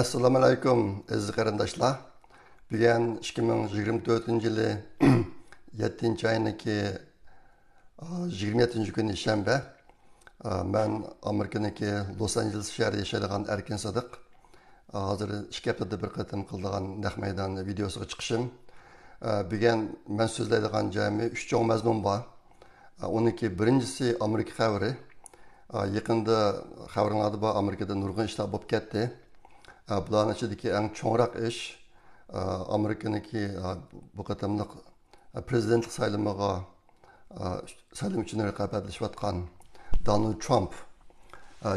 assalomu alaykum aziz qarindoshlar bugun ikki ming yigirma to'rtinchi yili yettinchi oyniki yigirma yettinchi kuni shanba man amerikaniki los anjeles shahrida yashaydigan erkin sadiq hozir ikki haftada bir qatim qildigan naq maydoni videosiga chiqishim bugun man so'zlaydigan jami uch chong mazmun bor uniki birinchisi amerika xabari yaqinda xabarlarda bor amerikada nurg'un ishlar bo'lib ketdi Bularning ki en cho'ngroq iş e, amerikaniki e, bu qatimliq prezidentlik saylamiga saylam uchun raqobatlashayotgan donald tramp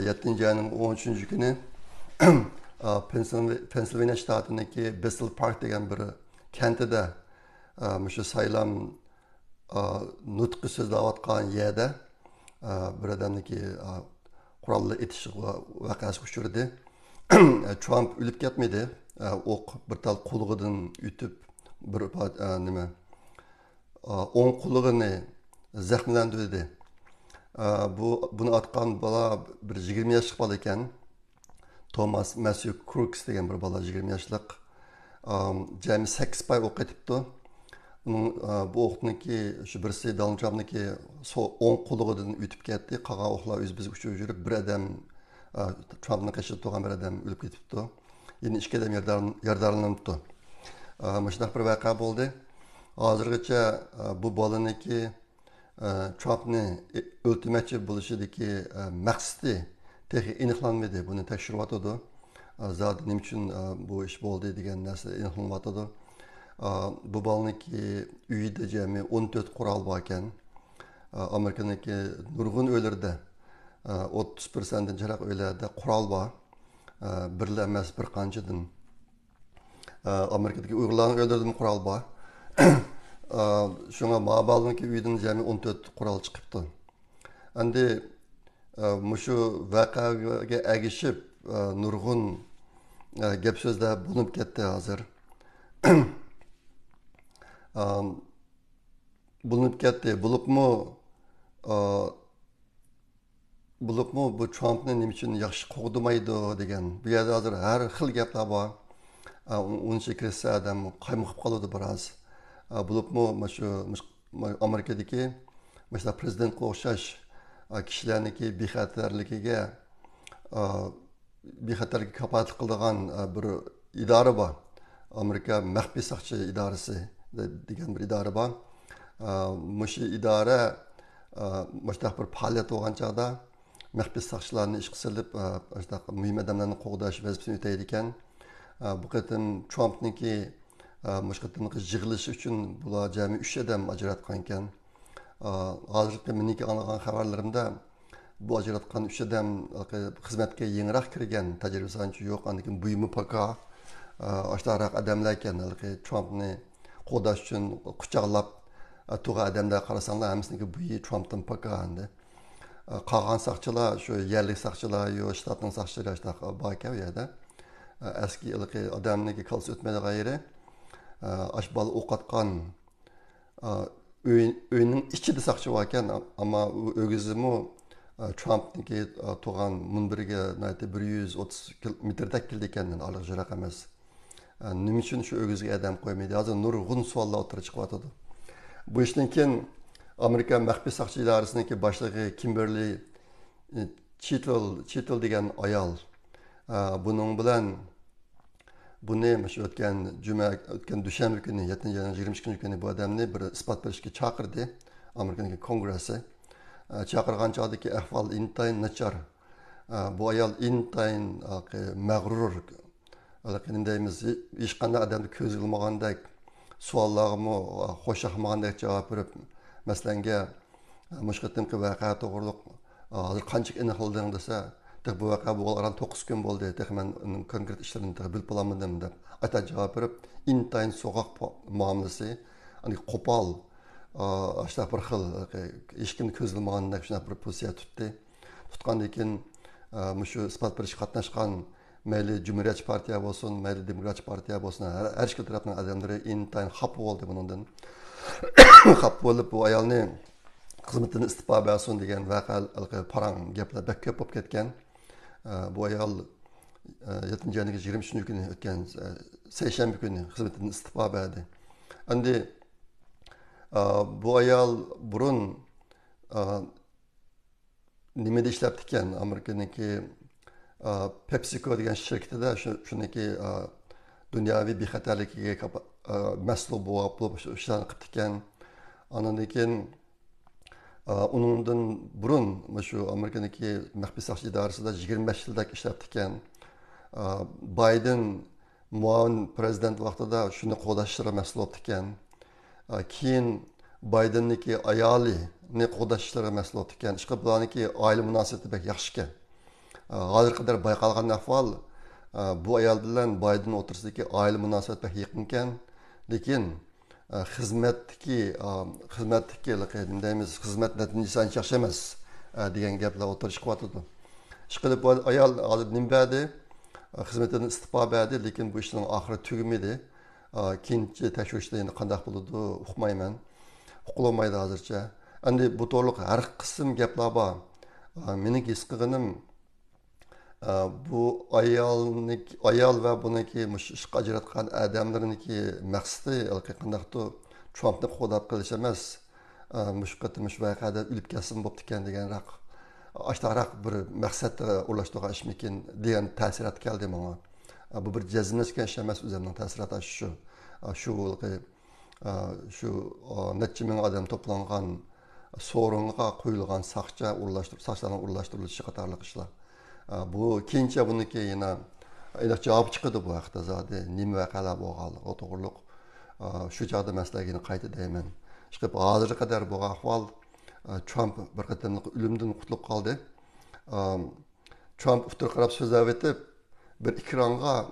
yettinchi ayning o'n uchinchi kuni pensilvaniya shtatiniki besl park degan bir kentida shu saylam nutqi so'zlayotgan yerda bir odamniki qurolli e, etish vakası uchirdi Ә, Трамп үліп кетмеді ә, оқ бір тал құлығыдың үтіп бір неме оң құлығыны зәхмілендірді бұл бұны атқан бала бір 20 жастық бала екен томас мәсю крукс деген бір бала 20 жастық Жәмі 8 пай оқ етіпті. бұның бұл ке, үші бірсі дональд трампнікі сол оң құлығыдың үтіп кетті Қаға оқлар өз біз ұшып жүріп бір адам Trump'ın qishida tug'an bir odam o'lib ketibdi endi ikki odam yardalanibdi mana shunaqa bir vaka bo'ldi hozirgacha bu bolaniki məqsidi tek iniklanmadı. maqsadi tek şirvat oldu. Zaten nima uchun bu ish bo'ldi degan narsa aniqlanyotidi bu bolaniki uyida jami cemi 14 kural bor Amerika'nın amerikaniki nurg'un o'ylarda бір э, сәнден жарак өйлөрдө құрал бар э, бирла бір бир канчадан э, америкадагы уйгурлардын өйлөрүндө құрал бар шуңа маабалынки үйдөн жами он төрт құрал чыгыптыр анди мушу вакага әгішіп нұрғын кеп сөздөр болуп кетті азыр кетті бұлып болупму bo'libmi bu trampni nima uchun yaxshi qo'g'dimaydi degan bu yerda hozir har xil gaplar bor uncha kirsa odam qaymoqib qoladi biroz bo'libmi mana shu amerikadagi mana prezidentga o'xshash kishilarniki bexatarligiga bexatarlik kapolatlik qiladigan bir idora bor amerika maxfiy soqchi idorasi degan bir idora bor mana shu idora mana bir faoliyat bo'lgan chog'da maxbis saqchilarini ishga silib shunaqa e, muhim odamlarni qo'g'dash vazifasini o'taydi ekan e, bu qatim trampniki e, mush qatimgi yig'ilish uchun bular jami uch odam ajratgan ekan hozirgi meniki olgan xabarlarimda bu ajratqan 3 odam xizmatga yangiroq kirgan tajribasi ancha yo'q andan buyumi paka oshdaroq odamlar ekan trampni qo'llash uchun quchoqlab tug'a odamlar qarasanglar hammasiniki buyi trampdan paka endi қалған э, сақшылар шу ерлік сақшылар ю штаттың сақшылары штақ бар екен жерде eski ilqi odamniki qalsi o'tmadi g'ayri ash bola o'qatgan uyning ichida saqchi bor ekan ammo u o'gizimu trampniki tug'an munbiriga bir yuz o'ttiz metrdak keldi ekan orliq jiroq emas nima uchun shu o'gizga adam qo'ymaydi hozir nurg'un savollar o'tirib chiqyotidi bu ishdan keyin amerika maxfiy soqchi idorasiniki boshlig'i kimberli e, chitl chitl degan ayol buning bilan buni shu o'tgan juma o'tgan dushanba kuni yigirma ikkinchi kuni bu odamni bir isbot berishga chaqirdi amerikaniki kongressi chaqirgan chog'dagi ahvol intayin nachar bu ayol intayin mag'rur nima deymiz hech qanday odamni ko'z ilmagandek savollarga xo'shaqmagandek javob berib мәселенге мышқыттыңқы вәқа тоғырлық азыр қанчық іні қылдың десе тек бұл вәқа бұл аран 9 күн болды тек мен конкрет іштерін тек біліп аламын дедім деп айта жауап беріп интайын соғақ муамилесі ани қопал шына бір хил ешкім көзілмағандай шына бір позиция тұтты тұтқаннан кейін мүшу спат бірінші қатынашқан мәйлі жұмыриятчы партия болсын мәйлі Демократ партия болсын әр ішкі тараптың адамдары интайын хапы болды бұныңдан xafa bo'lib bu ayolni xizmatini istiqbo bersin degan vaqa parang gaplar bak ko'p bo'lib ketgan bu ayol yetimjaniga yigirma uchinchi kuni o'tgan seshanba kuni xizmatini istiqbo berdi endi bu ayol burun nimada ishlabdi ekan amerikaniki pepsico degan shirkatida shuniki dunyoviy bexatarligiga məslub boğab bulub şu işlərini qıptı Ondan ikən unundan burun şu Amerikanakı məxfi saxçı idarəsində 25 ildək işləpti ikən. Biden muavin prezident vaqtida shuni qodaşlara məsul oldu ikən. Keyin Biden'niki ayali ne qodaşlara məsul oldu ikən. oila munosabati ailə münasibəti bək yaxşı ikən. Hazır qədər bu ayol bilan Biden o'tirsidagi oila munosabati yaqinkan lekin xizmatniki e, xizmatniki nima e, deymiz xizmat natijasi ancha yaxshi emas e, degan gaplar o'tirib chiqyotdi ishqilib ayol hozir nima berdi xizmatidan istiqbo berdi lekin bu ishning oxiri tugamidi keyinchi tashvishda endi qandaq bo'ladi uqmayman uqolmaydi hozircha endi bu to'liq har qism gaplar bor mening his qilganim bu ayolniki ayol va buniki ishga ajratgan odamlarniki maqsadi qandaqdir trumpni qo'llab qilish emas e, mush vaqada o'lib ketsin bo'pti ekan deganroq ashtaroq bir maqsadda ulashtirgan ishmikin degan ta'sirat keldi manga e, bu bir jazmlashgan ish emas o'zimning ta'sirati shu e, shu shu necha ming odam to'plangan so'ringa qo'yilgan soqcha urlashtirib sochlarni urlashtirilishi qatorli ishlar Bu ә, кийинче муники ә, анан ыйлак жабып чыкты Бұл акта зады неме вакыалар болгонлугу тугрулук ушу ә, жагда маселегини кайта деймин ишкеп азыркы кадар бул акыбал трамп бир кытымдык үлүмдөн кутулуп калды трамп уктур карап сөздөп өтүп bir экранга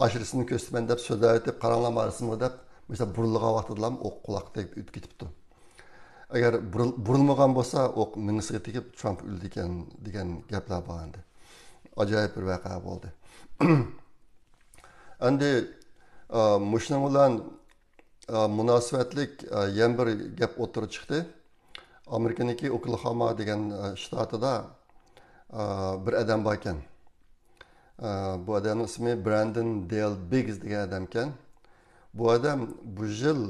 ашырысын көстімен деп сөйләу деп қараңлама арысымы деп мысалы бұрылыға ватыдылам оқ құлақ деп, үт кетіпті agar burilmagan bo'lsa o'q mingisiga tegib chompib ekan degan gaplar bor ajoyib bir voqea bo'ldi bilan munosabatlik yana bir gap chiqdi e, e, bir bu adamni ismi brandon del Biggs degan odam ekan bu odam bu yil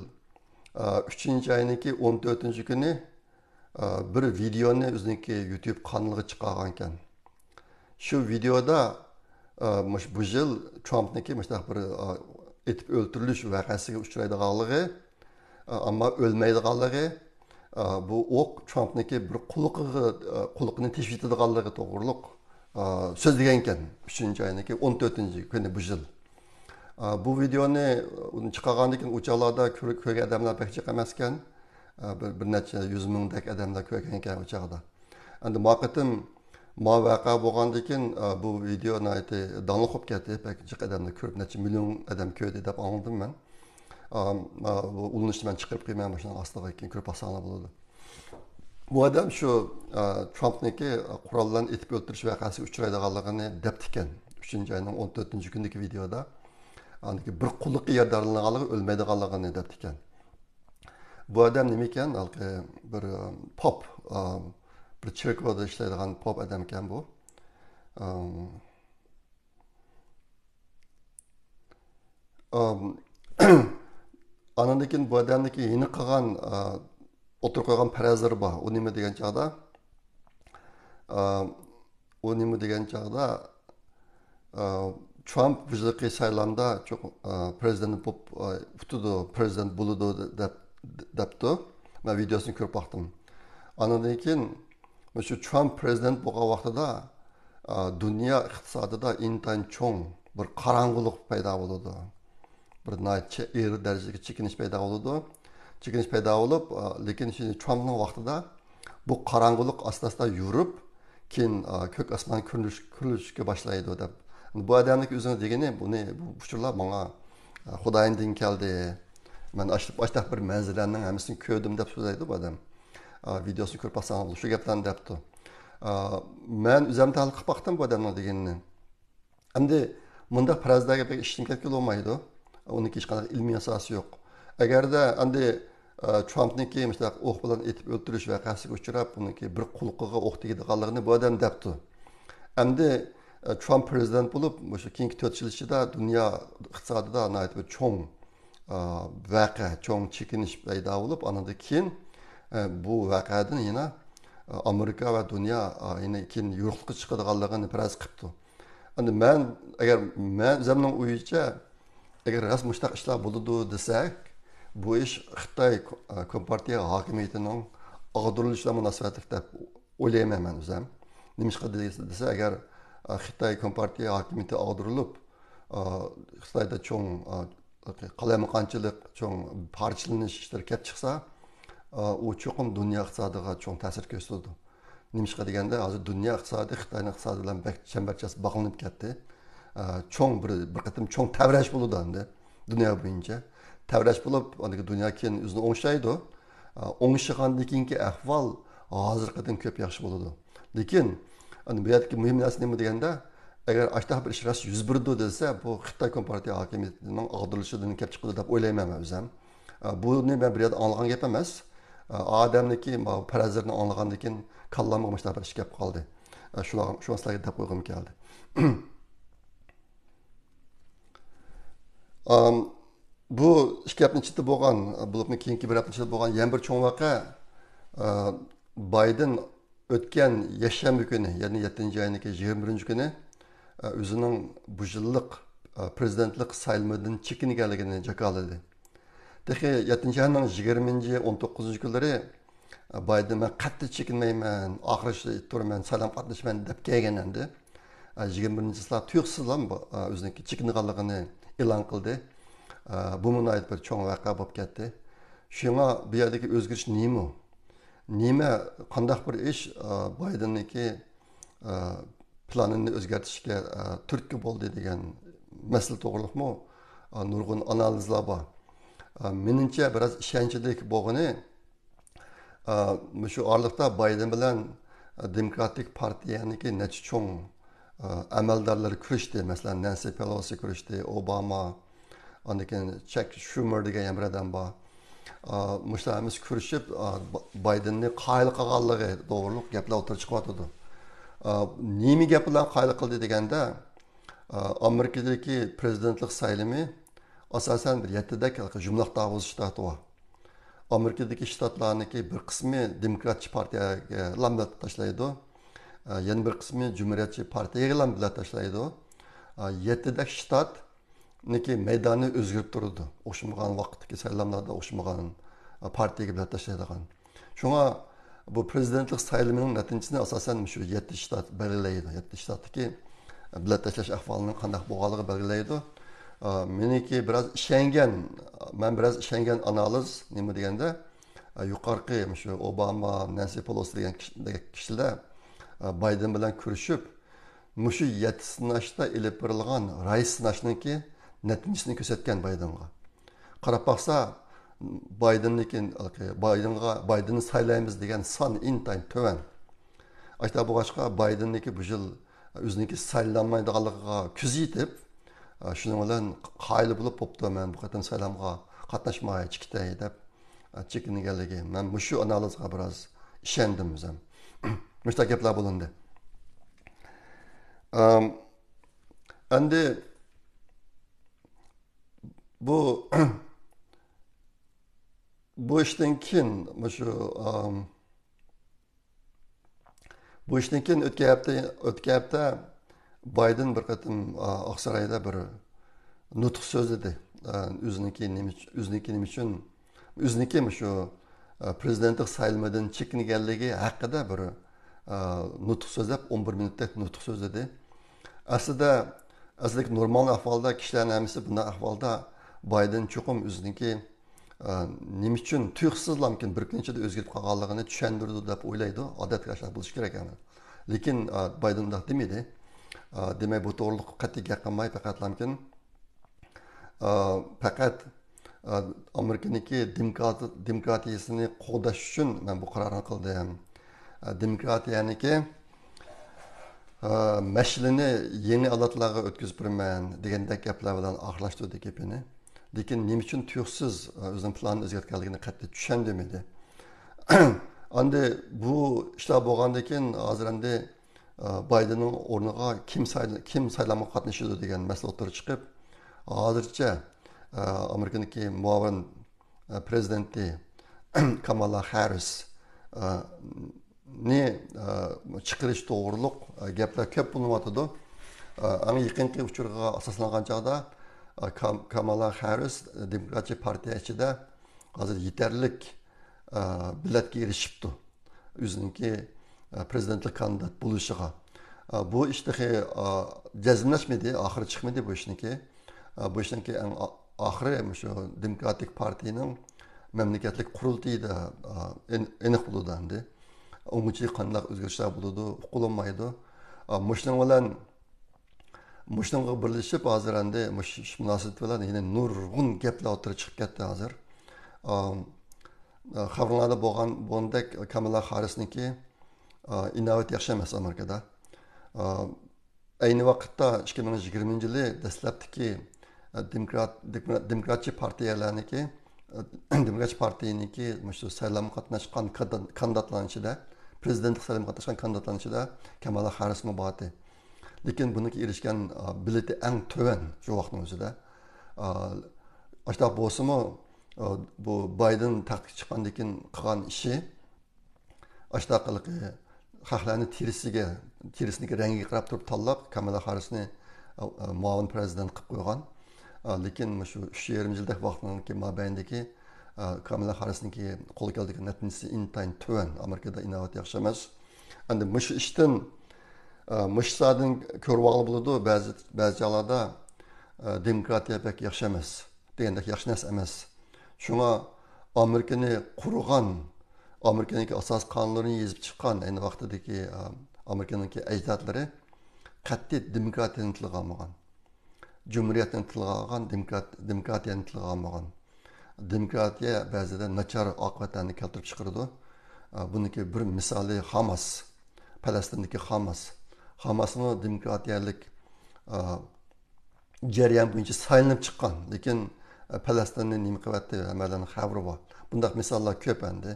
uchinchi e, ayniki o'n to'rtinchi kuni e, bir videoni o'ziniki youtube kanaliga chiqargan ekan shu videoda e, bu yil trampniki mana shunaqa bir etib o'ltirilish vaqasiga uchraydiganligi ammo o'lmaydiganligi bu o'q trampniki bir qulqiga qulqini teshib yetadiganligi to'g'riliq сөздеген екен үшінші айныкы он төртінші күні бұл жыл бұл видеоны э, чықарған екен учалада көрген адамдар бәк жақ емес екен бірнеше жүз мыңдек адамдар көрген екен учағда енді мақытым ма вақа болған екен бұл видеоны найты данлық болып кетті бәк жақ адамдар көріп нәче миллион адам көрді деп аңылдым мен ұлын мен шығып қоймаймын машинаның астыға екен көріп алсаңлар болады bu odam shu e, trumpniki qurollarni e, etib o'ldirish voqeasiga uchraydiganligini debdi ekan uchinchi oyning o'n to'rtinchi gündeki videoda bir qulluqqa yardarlanganligi o'lmaydiganligini debdi ekan bu odam nima ekan haligi e, bir pop bir cherkovda ishlaydigan pop odam ekan bu anandan keyin bu odamniki yeni qilgan отырып қойған пәраздар бар ол неме деген жағда ол неме деген жағда трамп біздікі сайламда президент болып ұтыды президент болуды деп депті мен видеосын көріп бақтым анадан кейін осы трамп президент болған уақытыда дүния иқтисадыда интан чоң бір қараңғылық пайда болады бір ері дәрежеге чекініш пайда болады chekinish paydo bo'lib e, lekin trampni vaqtida bu qorong'ulik asta asta yurib keyin e, ko'k osmon kurilishga boshlaydi deb bu odamniki o'zini degani buni bu bana, uchurlar manga geldi. Ben man ashtaq bir manzillarning hammasini ko'rdim deb so'zlaydi bu odam e, videosini ko'rib boqsangiz shu gaplarni debdi man o'zim tahlil qilib boqdim bu odamni deganini endi bunda farazlarga ishim ketgan bo'lmaydi uniki hech qanaqa yok. Eğer de, agarda de trampniki mishunaqa o'q bilan etib o'ldirish vaqasiga uchrab uniki bir qulqiga o'q tegadiganligini bu odam debdi endi trump prezident bo'lib shu keyingi to'rt yil ichida dunyo iqtisodida cho'ng vaqa cho'ng chekinish paydo bo'lib anadan keyin bu vaqadan yana amerika va dunyo yana kin yo'qqa chiqadiganligini paraz qilibdi endi man agar man o'zimning o'yicha agar rost mushtaq ishlar bo'ladi desak bu ish xitoy e, kompartiya hokimiyatining og'dirilishiga munosabatli deb o'ylayman man o'zim nimishqa desa agar e, xitoy kompartiya hokimiyati og'dirilib e, xitoyda cho'ng qalamaqonchilik cho'ng parchalanish ishlar kelib chiqsa u chuqur dunyo iqtisodiga cho'ng ta'sir ko'rsatdi nimishqa deganda hozir dunyo iqtisodi xitoyni iqtisodi bilan chambarchas bog'lanib ketdi cho'ng bir bir qatim cho'ng tavrash bo'ldi endi dunyo bo'yicha tavrash bo'lib dunyo keyin o'zini o'ngshaydi o'ngshagandan keyingi ahvol hozirgidan ko'p yaxshi bo'ladi lekin bu yerdagi muhim narsa nima deganda agar ashta bir ishrash yuz berdi desa bu xitoy kompartiya hokimiyatining og'dirilishidan kelib chiqadi deb o'ylayman man o'zim buni man bir yerda anglagan gap emas odamniki farazlarni anglagandan keyin kallamga mana bir ish kelib qoldi shularga deb qo'ygim keldi bu ikki аптанын болған, болгон булупмун кийинки bir аптанын чити болгон яна бир чоң вака байден өткөн якшемби күнү яны жетинчи айдын жыйырма биринчи күнү өзүнүн бу жылдык президенттик сайлмыдын чекингенлигин жакалады тихи жетинчи айдын жыйырманчы он тогузунчу күндөрү байден мен катты чекинмеймин акырышты турман салам деп келген анды жыйырма bu munayit bir cho'ng vaqa bo'lib ketdi shunga bu yerdagi o'zgarish nima nima qandaq bir ish baydeniki planini o'zgartirishga turtki bo'ldi degan masala to'g'riliqmi nurg'un analizlar bor menimcha biroz ishonchlik bo'lgani shu orliqda bayden bilan demokratik partiyaniki necha cho'ng amaldorlar kurishdi masalan nansi pelosi kurishdi obama andan keyin chek shumer degan ham bir odam bor mushtarimiz ko'rishib baydenni qoyil qilganligi to'g'riliq gaplar o'tirib chiqyotgandi nima gap bilan qoyil qildi deganda amerikadagi prezidentlik saylimi asosan bir yettida jumloq davuz shtati bor amerikadagi shtatlarniki bir qismi demokratchi partiyaga lamlat tashlaydi yana bir qismi jumuriyatchi partiyaga lamlat tashlaydi yettida shtat lekin maydoni o'zgarib turadi o'xshamagan vaqtdagi saylovlarda o'xshamagan e, partiyaga bilan tashlaydigan shunga bu prezidentlik saylovining natijasini asosan shu yetti shtat belgilaydi yetti ki e, bilan tashlash ahvolining qanday bo'lganligi belgilaydi e, meniki biroz ishongan man biroz ishongan analiz nima deganda yuqorqi shu obama nansi pelosi degan kishilar bayden bilan ko'rishib mushu yetti sinashda ilib berilgan rais sinashniki нәтижесін көрсеткен байденға қарап бақса байден екен байденға байденді сайлаймыз деген сан интайын төмен айта болғашқа байденники бұл жыл өзінікі сайланмайдығанлығыға күз етіп шұның білән қайлы болып бопты мен бұл қатым сайламға қатнашмай чикитай деп чекінгенлігі мен мұшу анализға біраз ішендім өзім мұшта геплер бұлынды әнді bu bu ishdan keyin shu bu ishdan keyin o'tgan hafta o'tgan hafta bayden bir qatim uh, oq saroyda bir nutq so'zladi uh, o'ziniki nima o'ziniki nima uchun o'ziniki shu uh, prezidentlik saylomidan chekinganligi haqida bir nutq so'zlab o'n bir minutlik nutq so'zladi aslida aslida normal ahvolda kishilarni hammasi bunday ahvolda bayden chuqum o'ziniki e, nima uchun tuyuqsizlamkin bir kun ichida o'zgarib qolganligini tushundirdi deb o'ylaydi odatga shunaqa bo'lishi kerak yani lekin e, bayden undaq demaydi e, demak bu to'g'riliq qat'iy yaqinmay qilmay faqatlamkin faqat amerikaniki demokratiyasini qo'llash uchun man bu qarorni qildim demokratiyaniki mashilini yangi alatlarga o'tkazib birman degandek gaplar bilan oxirlashtirdi gapini lekin nima uchun tuyuqsiz o'zini planini o'zgartganligini qat'iy tushundirmaydi endi bu ishlar bo'lgandan keyin hozir endi baydenning o'rniga kim kim saylanma qatnashadi degan masala o'tirib chiqib hozircha amerikaniki muavin prezidenti kamala harris ni chiqarish to'g'riliq gaplar ko'p bo'lyotidi eng yaqinki uchurga asoslangan chog'da Kamala Harris e, Demokratçı partiya ichida hozir yetarlik e, bilatga erishibdi o'ziniki e, prezidentlik kandidat bo'lishiga bu işte ki jazmlashmaydi oxiri çıkmadı bu ki bu ishniki oxiri shu demokratik partinin da en mamlakatlik qurultiyida aniq bo'ladi ungacha qanday o'zgarishlar bo'ladi uqulinmaydi mushuni olan mushunga birlashib hozir endi shu munosabat bilan yana nurg'un gaplar o'tirib chiqib ketdi hozir ehm, e, xabarlarda bo'lgan bo'gandek kamala harisniki e, inovat yaxshi emas amerikada e, ayni vaqtda ikki ming yigirmanchi yili dastlabdiki demokrat demokratchi partiyalarniki demokratchi partiyaniki shu saylovga qatnashgan kandidatlarni ichida prezidentlik sayloviga qatnashgan kandidatlarni ichida kamala harismi bor edi lekin buniki erishgan e, bileti ang tuvan shu vaqtni o'zida e, ashundoq bo'lsimi e, bu bayden taxtga chiqqandan keyin qilgan ishi ashundoq xalqlarni terisiga terisiniki rangiga qarab turib tanlab kamala harrisni muavin prezident qilib qo'ygan lekin shu uch yarim yildak vaqtniki mobaynidagi kamala harrisniki qo'lga olgan natijasi intayin tuvan amerikada inovatga o'xshamas endi shu ishdan mishsadin ko'rvog'i bo'ladiu ba'zi ba'zi joylarda demokratiya pek yaxshi emas degandek yaxshi narsa emas shunga amerikani qurgan amerikaniki asos qonunlarini yezib chiqqan ayni vaqtidagi amerikaniki ajdodlari qat'iy demokratiyani tilga olmagan jumriyatni tilga olgan demokratiyani tilga olmagan demokratiya ba'zida nachar oqibatlarni keltirib chiqaradi buniki bir misoli hamas palastindagi hamas hammasini demokratiyalik jarayon e, bo'yicha saylanib chiqqan lekin e, palastinni nima qilyapti hammalarni xabari bor bundoq misollar ko'p endi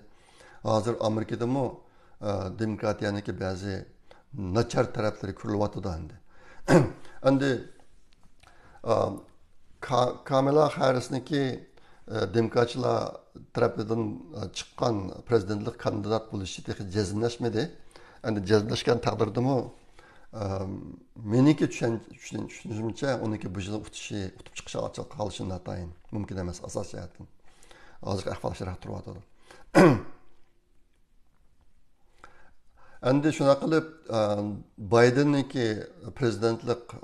hozir amerikadami e, bazı ba'zi tarafları taraflari ko'rilyotidi endi endi kamala harrisniki demokratchilar tarafidan chiqqan prezidentlik kandidat bo'lishi jazmlashmadi endi jazmlashgan taqdirdami меники түшүнүшүмчө уники бұл жылы утуши утуп чыгышы ачык калышы натайын мүмкүн эмес асос жааттан азыркы акыбал endi shunaqa qilib baydenninki prezidentlik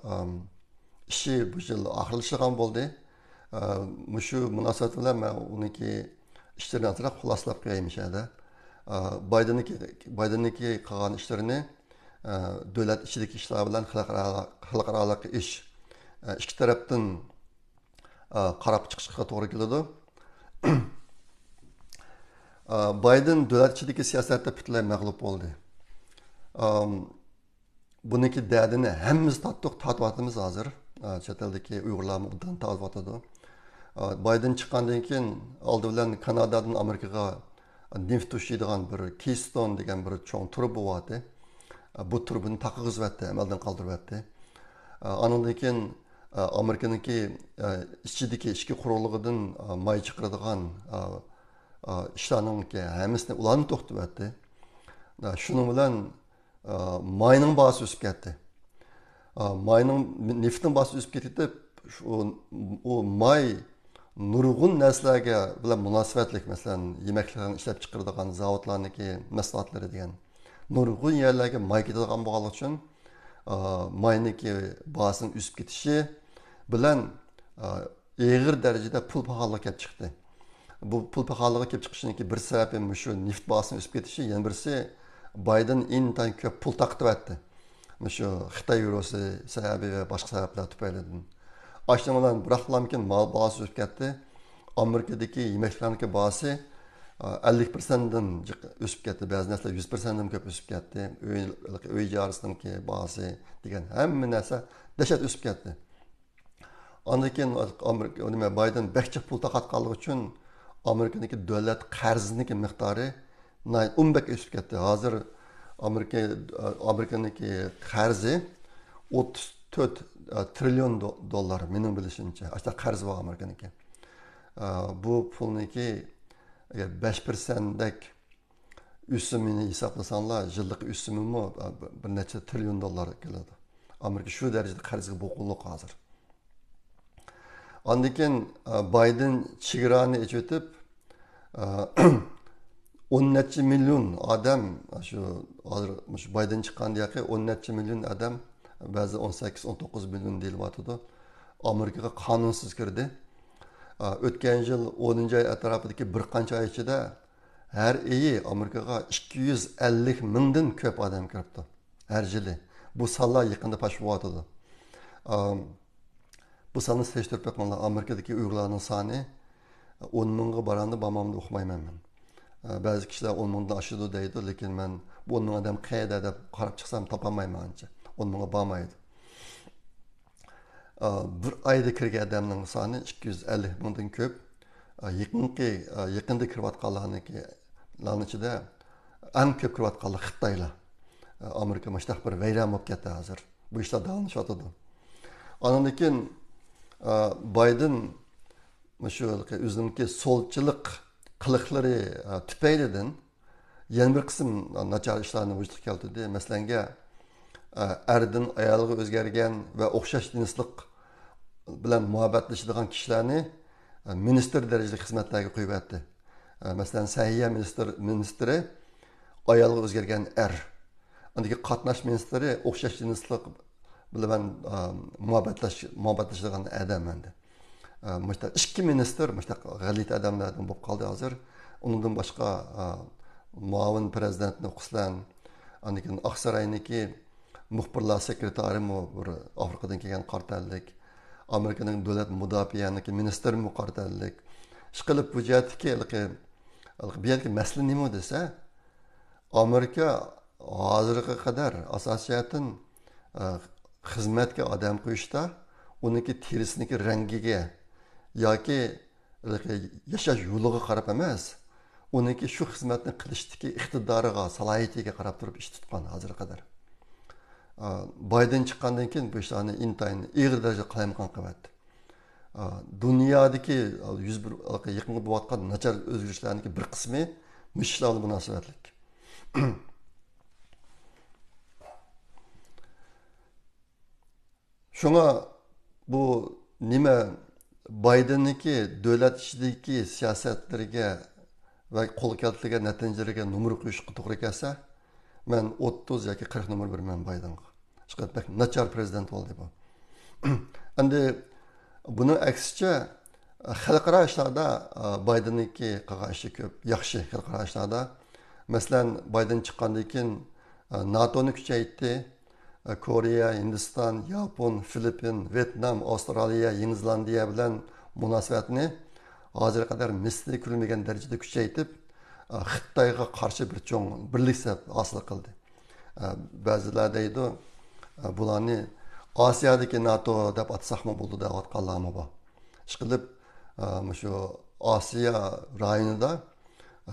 ishi bu yil oxirlashgan bo'ldi shu munosabat davlat ichidagi ishlar bilan xalqaroliq ish ikki tarafdan qarab chiqishga to'g'ri keladi bayden davlat ichidagi siyosatda butunlay mag'lub bo'ldi buniki dadini hammamiz tatdiq tatyapmiz hozir chet eldagi uyg'urlarni bundan tatyotadi bayden chiqqandan keyin oldi bilan kanadadan amerikaga neft tushaydigan bir keyston degan bir cho'ng tur bo'lyapti бу турбуну такыгызып атты амалдан калтырып атты андан кийин американыкы ичидеги ички курулугудан май чыгарыдыган иштардынки хаммасини уларны токтоп атты шуның белән майның басы өсіп кетти майның нефттин басы өсіп кетип у май нұрғын нургун нәрсәләргә белән мөнәсәбәтлек мәсәлән, йемәклекләрне эшләп чыгардыган ке мәсәләтләре деген. nurg'un yerlarga moy ketadigan bo'lgani uchun e, moyniki bosini o'sib ketishi bilan e, eg'ir darajada pul pahaligi kelib chiqdi bu pul pahaligi kelib chiqishiniki bir sababi shu neft bahosini o'sib ketishi yana birisi bayden intayin ko'p pul taqityapti shu xitoy yevrosi sababi va boshqa sabablar tufaylidan ashulalar biroqlamkin mol bahosi o'sib ketdi amerikadagi yemeklarniki bosi ellik persentdan o'sib ketdi ba'zi narsalar yuz persentdan ko'p o'sib ketdi uy ki, bazı degan hamma narsa dahshat o'sib ketdi andan keyin nima bayden bakchi pul taqatganligi uchun amerikaniki davlat qarziniki miqdori o'n bak o'sib ketdi hozir amerika amerikaniki qarzi 34 to'rt trillion dollar mening bilishimcha qarzi bor amerikaniki bu pulniki agar 5 persentdak o'simini hisoblasanglar yillik o'simimi bir necha trillion dollar keladi amerika shu darajada qarzga bo'qinliq hozir қазір. keyin bayden chegarani ichib o'tib o'n necha million odam shu hozir shu bayden chiqqan o'n necha million odam ba'zi o'n sakkiz o'n to'qqiz million Америкаға qonunsiz kirdi өткен жыл 10 ай атрафындагы бір қанша ай ичидә һәр ие Америкага 250 миңдан көп адам кирипты. Әр жылы бу салла якында паш булат Бұл Бу санны сәштерп кылган Америкадагы уйгырларның саны 10 миңгә баранды бамамды укмайм мен. Бәзи кишләр 10 миңдан ашыды дейді, ләкин мен бу 10 миң адам кайда деп қарап шықсам, тапа алмаймын. 10 миңгә бармайды бір айда кірген адамның саны 250 мыңдан көп екінгі екінді кіріп жатқанларныкі ішінде ең көп кіріп жатқанлар қытайлар bir vayron bo'lib ketdi hozir bu ishlar davom etadi andan keyin bayden shu o'ziniki solchilik qiliqlari ең yana bir qism nachar ishlarni vujudga keltirdi masalanga erdin o'zgargan va o'xshash bilan muhabbatlashadigan kishilarni e, ministr darajali xizmatlarga qo'yib aytdi e, masalan sahiya ministr ministri ayolga o'zgargan er undagi qatnash ministri o'xshash jinslik bilan e, muhabbatlash muhabbatlashadigan odam endi mushta ikki ministr g'alit odamlardan bo'lib qoldi hozir undan boshqa muavin prezidentni qislan andan keyin oqsaroyniki muxbirlar sekretari bir afrikadan kelgan qartallik amerikaning davlat mudofianiki ministr muqardarlik ishqilib bu jihatiki bu yergi masala nima desa amerika hozirgi qadar asosiyatan e, xizmatga odam qo'yishda uniki terisiniki rangiga yoki yashash yo'liga qarab emas uniki shu xizmatni qilishdagi iqtidoriga salohiyatiga qarab turib ish tutgan hozirga qadar boydan chiqqandan keyin bu ishlarni intayin ig'ir darajada qalamqon qilyapti Дүйнөдөгү 101 bir yaqinga bo'layotgan nachar o'zgarishlarniki bir qismi mushishlarga munosabatli shunga bu nima baydenniki davlat ichidagi siyosatlarga va qo'l keltirgan natijalarga numr qo'yishga to'g'ri kelsa man o'ttiz yoki qirq nomer berman baydenga shunaqa nachar prezident bo'ldi bu endi buni aksicha xalqaro ishlarda eh, baydeniki qilgan ishi ko'p yaxshi xalqaro ishlarda masalan bayden chiqqandan keyin eh, natoni kuchaytdi eh, koreya hindiston yapon filippin vyetnam avstraliya yangi zelandiya bilan munosabatni hozirga qadar misli ko'rilmagan darajada kuchaytib xitoyga qarshi bir cho'ng birlik hosil qildi ba'zilar deyildi, bularni osiyodagi nato deb atsaqmi bo'ldi deyotganlarmi bor ishqilib shu osiyo rayonida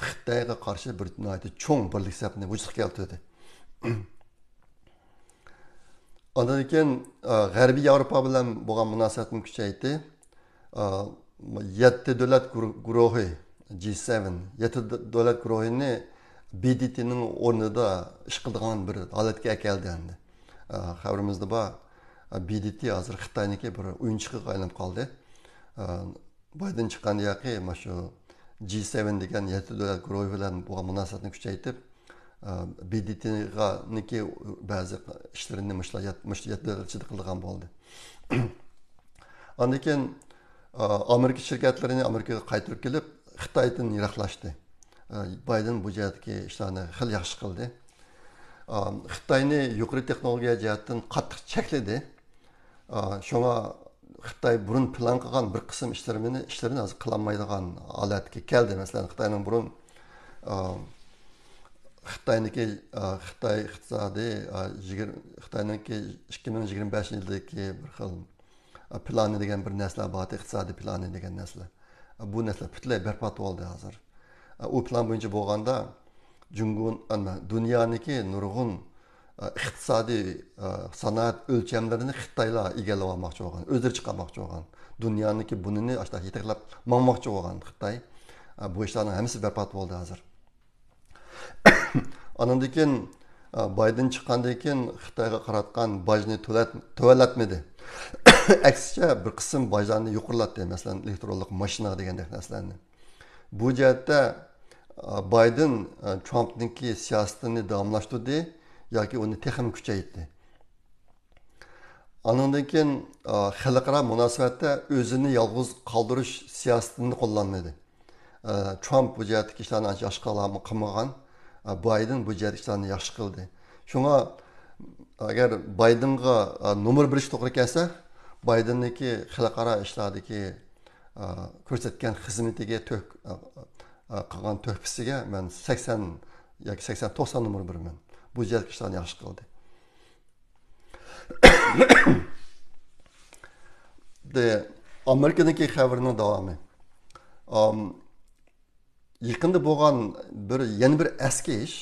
xitoyga qarshi bir cho'ng birlik vujudga keltirdi andan keyin g'arbiy yevropa bilan bo'lgan munosabatni kuchaydi 7 davlat guruhi G7 yetti davlat bdt BDTning o'rnida ish qiladigan bir holatga kelgandi xabarimizda bor BDT hozir Xitayniki bir o'yinchiqqa aylanib qoldi boydan chiqqan yoqi mana G7 degan yetti davlat guruhi bilan bo'lgan munosabatni kuchaytirib BDT'niki ba'zi ishlarini mushlayatchilik қылған bo'ldi andan keyin amerika shirkatlarini amerikaga qaytarib kelib xitoydan yiroqlashdi bayden bu jihatdagi ishlarni xil yaxshi qildi xitoyni yuqori texnologiya jihatdan qattiq chekladi shunga xitoy burun plan qilgan bir qism ishlarini ishlarini hozir qilolmaydigan holatga keldi masalan xitoyning burun xitoyniki xitoy iqtisodiy xitoyniki ikki ming yigirma beshinchi yildagi bir xil plani degan bir narsalar bor iqtisodiy plani degan narsalar bu нәрсе бүтләй бәрпат болды азыр u plan bo'yicha bo'lganda jungun dunyoniki nurg'un iqtisodiy sanoat o'lchamlarini xitoylar egallab olmoqchi bo'lgan o'zlari chiqarmoqchi bo'lgan dunyoniki bunini yetaklab manmoqchi bo'lgan бұл bu ishlarni hammasi болды bo'ldi hozir anandan байден bayden chiqqandan keyin қаратқан бажны bajni aksicha bir qism bojlarni yuqorilatdi masalan elektronlik mashina degandek narsalarni bu jihatda e, bayden e, trampniki siyosatini davomlashtirdi yoki uni texim kuchaytirdi andan keyin e, xalqaro munosabatda o'zini yolg'iz qoldirish siyosatini qo'llanmadi tramp bu jihatdagi ishlarni yaxshi qilmagan bayden bu jihat ishlarni yaxshi qildi shunga agar baydenga e, nomer berish to'g'ri kelsa baydenniki xalqaro ishlardagi e, ko'rsatgan xizmatiga e, qilgan to'hpisiga man sakson yoki sakson to'qson nomer beraman bu jihat ishlarni yaxshi qildi amerikaniki xabarning davomi yaqinda bo'lgan bir yana bir askish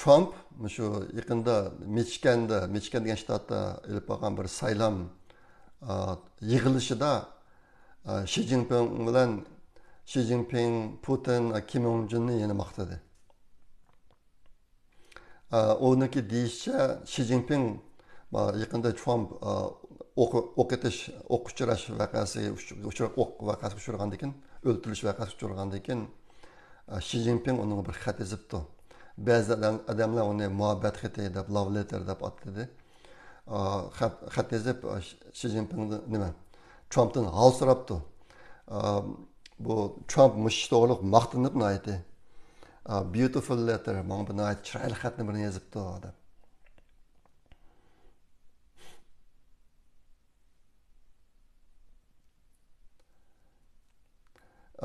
trump мұшу иқында Мечкенді, Мечкен деген штатта еліп баған бір сайлам ә, Ши Цзинпен ұмылан Ши Цзинпен, Путин, ә, Ким Ун Джинны ені мақтады. Ә, дейісше Ши Цзинпен иқында Чуамп ә, оқытыш, оқ ұшыраш вақасы, ұшырақ оқ вақасы ұшырған декен, өлтіліш вақасы ұшырған декен, Ши Цзинпен оның бір қат езіп ba'zi odamlar uni muhabbet xati deb love letter deb atadi xat yozib shi zinpinni nima trampdan hol so'rabdi bu tramp mush to'g'riliq maqtinib aytdi beautiful letter mana bu chiroyli xatni birini yozibdi deb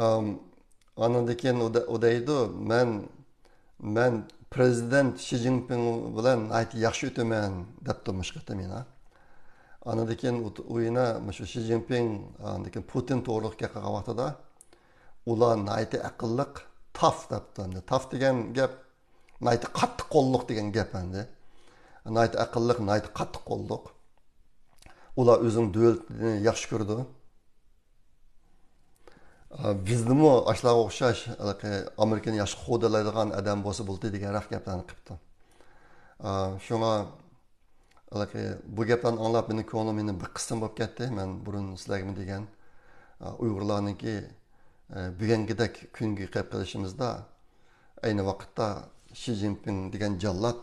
um, anandakeyin o'daydi ben. мен президент ши цзиньпин билан айт яхшы өтөмөн деп турмуш кетти мен андан кийин уюна ушу ши цзиньпин андан кийин путин тоорулук геп калган убактыда улар айты акыллык таф депти анди таф деген гәп найты катты колдук деген кеп анди найты акыллык найты катты колдук улар өзүнүн дөөлөтүн жакшы көрдү biznimi ashulaga o'xshash amerikani yaxshi qo'dalaydigan odam bo'lsa bo'ldi deganroq gaplarni qilibdi shunga bu gaplarni anglab meni ko'nglim meni bir qism bo'lib ketdi man burun sizlarga degan uyg'urlarniki bugungidek kungi qilib qilishimizda ayni vaqtda shi zinpin degan jallat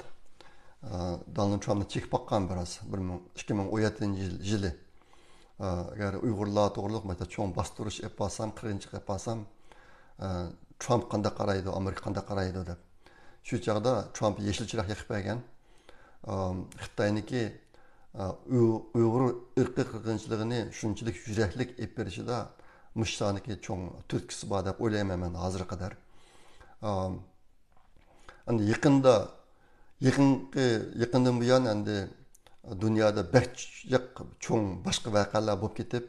donald trampni chekib boqqan biroz bir ming ikki ming o'n yettinchi yili agar uyg'urlar to'g'riliq mana cho'ng bostirish qilib qolsam qirinchilik qilib qolsam tramp qanday qaraydi amerika qanday qaraydi deb shu chog'da tramp yeshil chiroq yoqib bergan xitoyniki uyg'ur shunchalik yuraklik ib berishida чоң cho'ng turtkisi bor deb o'ylayman man hozirga qadar endi yaqinda dunyoda barcha cho'ng boshqa voqealar bo'lib ketib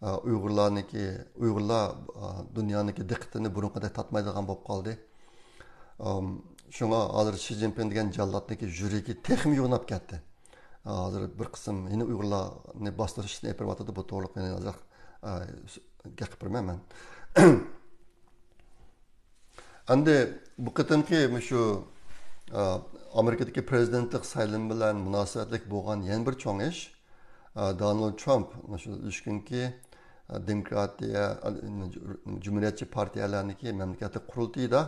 uyg'urlarniki uyg'urlar e, dunyoniki diqqatini burunqidek tortmaydigan bo'lib qoldi shunga e, hozir shi zinpin degan jallodniki yuragi texmi yo'nab ketdi e, hozir bir qism yana uyg'urlarni bostirishni aytyapti bu to'g'ri men hozir gapirib bermayman endi bu qatimki shu Amerika'daki prezidentlik saylan bilan munosabatli bo'lgan yana bir cho'ng ish e, donald Trump, tramp shu uchkunki e, demokratiya e, jumuriyatchi partiyalarniki mamlakatda qurultiyda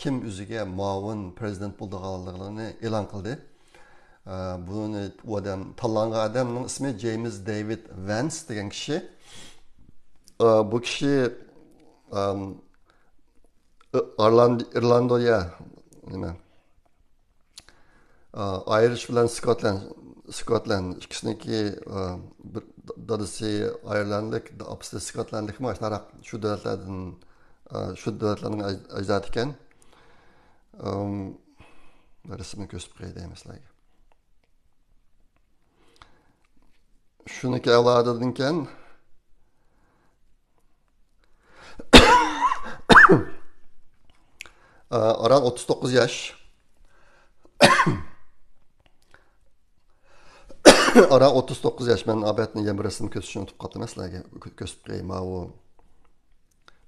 kim o'ziga muavin prezident bo'ldiganligini ilan qildi buni u odam tanlangan odamning ismi James david vans degan kishi bu kishi irlandiya nima Irish bilan Scotland Scotland ikkisiniki e, dadasi Irelandlik opisi Scotlandlikmi shunaqa shu davlatlardan shu şu ajdodi ekan rasmni ko'rsatib qo'yay deyman sizlarga shuniki avlodidan keyin aroq aran 39 yaş. ара 39 токуз жаш мен абетни жамбирасынын бір утуп калыптым силерге көсүп коеюн могу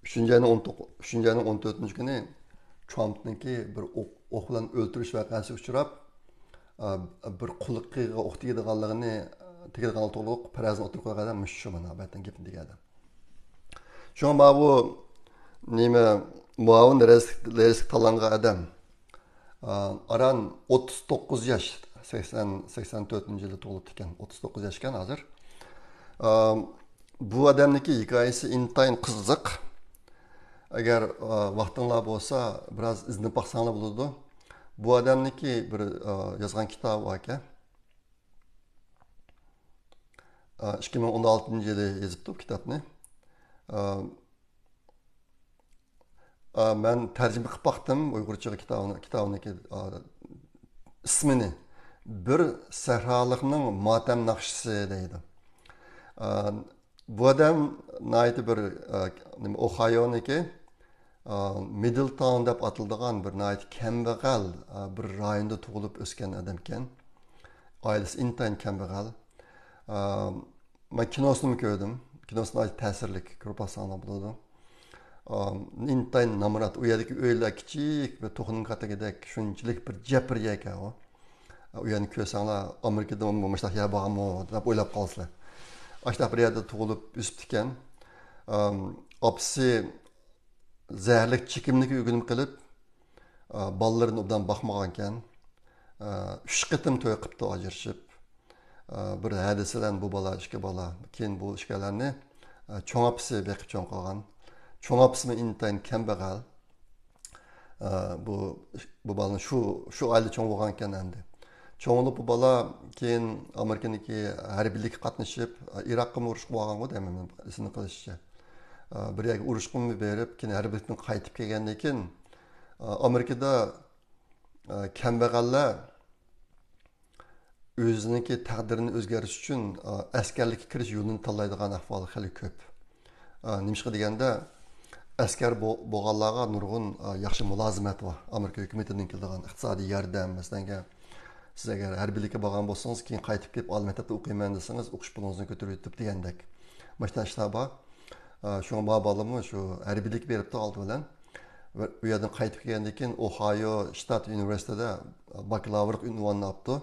үчүнчү айдын он үшінші айдын он төртүнчү бір чуамптынки өлтіріш ок ұшырап бір құлық учурап оқ ок тийдиганлыгыны тигилган тугулук паразын отуруп койганда мушу мына абеттин кепин шо ма неме адам аран 39 84 жылы толыпты екен 39 жас екен қазір э, бұл адамныкі хикаясы интайын қызық егер уақытыңла э, болса біраз ізденіп бақсаңа болады бұл адамныкі бір э, жазған кітабы бар екен екі мың он алтыншы жылы жазыпты бұл кітапны мен тәржіме қылып бақтым ұйғырша кітабыныкі ісміне bir sahrolikning motam naqshisi deydi bu odam nayt bir e, nima ohayoniki e, middletown deb atildigan bir nayt kambag'al e, bir rayonda tug'ilib o'sgan odam ekan oilasi intayin kambag'al man kinosini ko'rdim kinosini ta'sirli ko'rib olsanglar bo'ladi intayin namrat u yerdagi uylar kichik bir to'xnim katagidek shunchalik bir japr ekan u u ko'rsanglar amerikada mushunaq yer bormi deb o'ylab qolsanglar ana shunaqa bir yerda tug'ilib o'sib tikan opisi zaharlik chekimniki o'gilim qilib bolalarini undan boqmagan ekan uch qitim to'y qilibdi ajrashib bir hadisadan bu bola ikki bola keyin bu ishkalarni cho'ng opisi beqib cho'ng qolgan cho'ng opisimi intayin kambag'al bu bu bolani shu shu oyda cho'ng bo'lgan ekan endi cho'ngilib bu bola keyin amerikaniki harbiylikka qatnashib iroqqa urushga borganku demayman esimni qilishicha bir yerga urushqa berib keyin harbiylikdan qaytib kelgandan keyin amerikada kambag'allar o'ziniki taqdirini o'zgarish uchun askarlikka kirish yo'lini tanlaydigan ahvol hali ko'p nimishqa deganda askar bo'lganlarga nurg'un yaxshi mulozimat bor amerika hukumatidan keladigan iqtisodiy yordam masalan сіз әгәр хәрбилікке барған болсаңыз кейін қайтып келіп ал мәктәптә оқимын десеңіз оқыш пулыңызны көтеріп деп дегендек машина ма балымы шу беріп алды білән u yerdan qaytib kelgandan keyin ohayo shtat universitetida bakalavr unvonini olibdi